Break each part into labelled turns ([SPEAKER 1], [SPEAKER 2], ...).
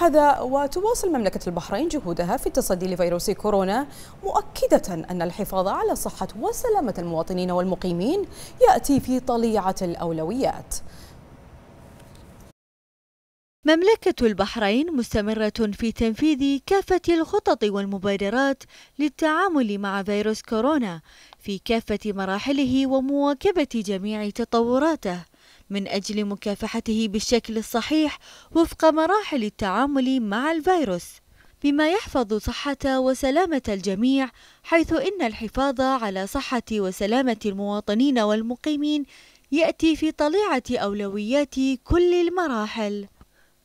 [SPEAKER 1] هذا وتواصل مملكة البحرين جهودها في التصدي لفيروس كورونا مؤكدة أن الحفاظ على صحة وسلامة المواطنين والمقيمين يأتي في طليعة الأولويات
[SPEAKER 2] مملكة البحرين مستمرة في تنفيذ كافة الخطط والمبادرات للتعامل مع فيروس كورونا في كافة مراحله ومواكبة جميع تطوراته من أجل مكافحته بالشكل الصحيح وفق مراحل التعامل مع الفيروس بما يحفظ صحة وسلامة الجميع حيث إن الحفاظ على صحة وسلامة المواطنين والمقيمين يأتي في طليعة أولويات كل المراحل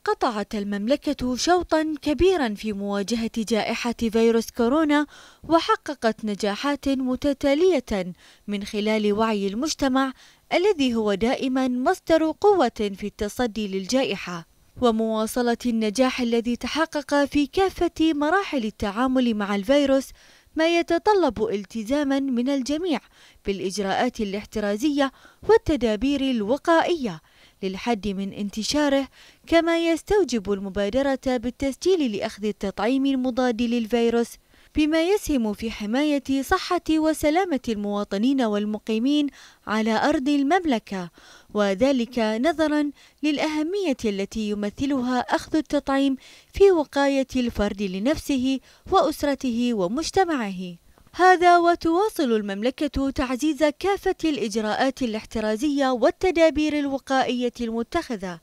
[SPEAKER 2] قطعت المملكة شوطا كبيرا في مواجهة جائحة فيروس كورونا وحققت نجاحات متتالية من خلال وعي المجتمع الذي هو دائما مصدر قوة في التصدي للجائحة ومواصلة النجاح الذي تحقق في كافة مراحل التعامل مع الفيروس ما يتطلب التزاما من الجميع بالإجراءات الاحترازية والتدابير الوقائية للحد من انتشاره كما يستوجب المبادرة بالتسجيل لأخذ التطعيم المضاد للفيروس بما يسهم في حماية صحة وسلامة المواطنين والمقيمين على أرض المملكة وذلك نظرا للأهمية التي يمثلها أخذ التطعيم في وقاية الفرد لنفسه وأسرته ومجتمعه هذا وتواصل المملكة تعزيز كافة الإجراءات الاحترازية والتدابير الوقائية المتخذة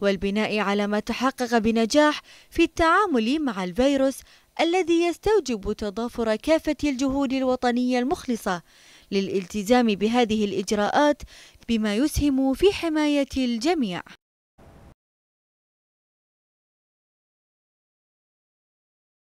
[SPEAKER 2] والبناء على ما تحقق بنجاح في التعامل مع الفيروس الذي يستوجب تضافر كافة الجهود الوطنية المخلصة للالتزام بهذه الإجراءات بما يسهم في حماية الجميع